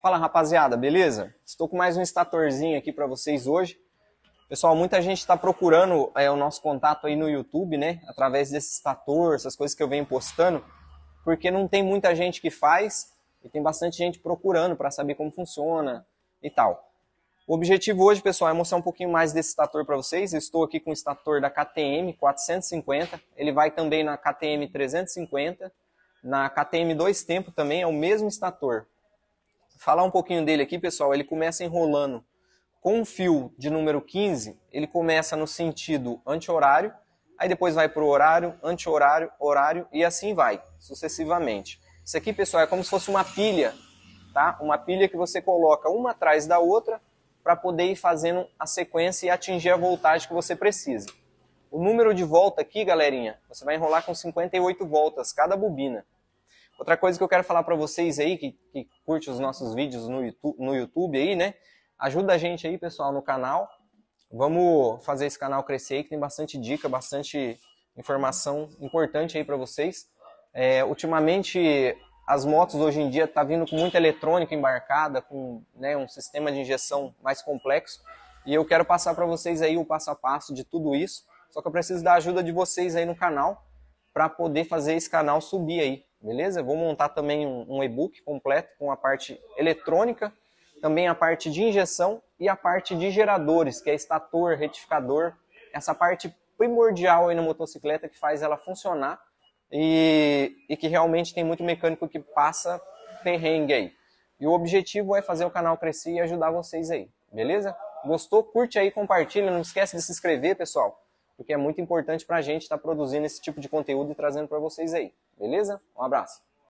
Fala rapaziada, beleza? Estou com mais um estatorzinho aqui para vocês hoje. Pessoal, muita gente está procurando é, o nosso contato aí no YouTube, né? Através desse estator, essas coisas que eu venho postando, porque não tem muita gente que faz e tem bastante gente procurando para saber como funciona e tal. O objetivo hoje, pessoal, é mostrar um pouquinho mais desse estator para vocês. estou aqui com o estator da KTM 450, ele vai também na KTM 350, na KTM 2 Tempo também, é o mesmo estator falar um pouquinho dele aqui, pessoal, ele começa enrolando com o fio de número 15, ele começa no sentido anti-horário, aí depois vai para o horário, anti-horário, horário e assim vai, sucessivamente. Isso aqui, pessoal, é como se fosse uma pilha, tá? Uma pilha que você coloca uma atrás da outra para poder ir fazendo a sequência e atingir a voltagem que você precisa. O número de volta aqui, galerinha, você vai enrolar com 58 voltas cada bobina. Outra coisa que eu quero falar para vocês aí, que, que curte os nossos vídeos no YouTube, no YouTube aí, né? Ajuda a gente aí, pessoal, no canal. Vamos fazer esse canal crescer aí, que tem bastante dica, bastante informação importante aí para vocês. É, ultimamente, as motos hoje em dia tá vindo com muita eletrônica embarcada, com né, um sistema de injeção mais complexo. E eu quero passar para vocês aí o passo a passo de tudo isso. Só que eu preciso da ajuda de vocês aí no canal para poder fazer esse canal subir aí, beleza? Vou montar também um, um e-book completo com a parte eletrônica, também a parte de injeção e a parte de geradores, que é estator, retificador, essa parte primordial aí na motocicleta que faz ela funcionar e, e que realmente tem muito mecânico que passa perrengue aí. E o objetivo é fazer o canal crescer e ajudar vocês aí, beleza? Gostou? Curte aí, compartilha, não esquece de se inscrever, pessoal porque é muito importante para a gente estar tá produzindo esse tipo de conteúdo e trazendo para vocês aí. Beleza? Um abraço!